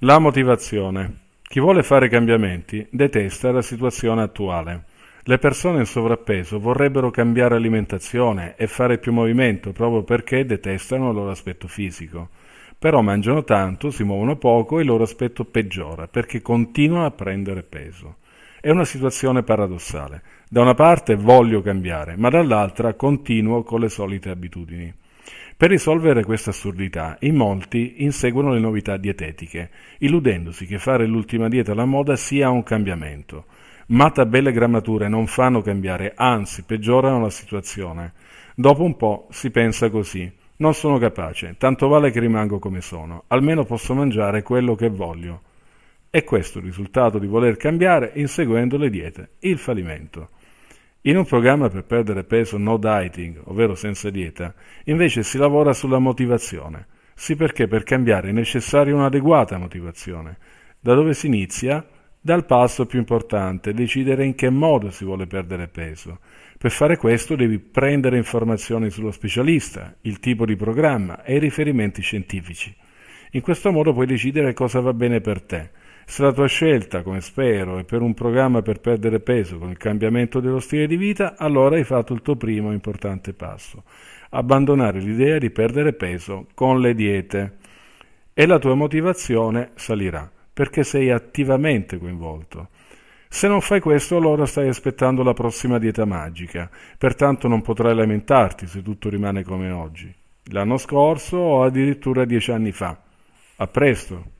La motivazione. Chi vuole fare cambiamenti detesta la situazione attuale. Le persone in sovrappeso vorrebbero cambiare alimentazione e fare più movimento proprio perché detestano il loro aspetto fisico. Però mangiano tanto, si muovono poco e il loro aspetto peggiora perché continuano a prendere peso. È una situazione paradossale. Da una parte voglio cambiare, ma dall'altra continuo con le solite abitudini. Per risolvere questa assurdità, in molti inseguono le novità dietetiche, illudendosi che fare l'ultima dieta alla moda sia un cambiamento. Ma tabelle grammature non fanno cambiare, anzi peggiorano la situazione. Dopo un po' si pensa così. Non sono capace, tanto vale che rimango come sono, almeno posso mangiare quello che voglio. E questo è il risultato di voler cambiare inseguendo le diete, il fallimento. In un programma per perdere peso no dieting, ovvero senza dieta, invece si lavora sulla motivazione. Sì perché per cambiare è necessaria un'adeguata motivazione. Da dove si inizia? Dal passo più importante, decidere in che modo si vuole perdere peso. Per fare questo devi prendere informazioni sullo specialista, il tipo di programma e i riferimenti scientifici. In questo modo puoi decidere cosa va bene per te se la tua scelta, come spero, è per un programma per perdere peso con il cambiamento dello stile di vita, allora hai fatto il tuo primo importante passo. Abbandonare l'idea di perdere peso con le diete. E la tua motivazione salirà, perché sei attivamente coinvolto. Se non fai questo, allora stai aspettando la prossima dieta magica, pertanto non potrai lamentarti se tutto rimane come oggi, l'anno scorso o addirittura dieci anni fa. A presto!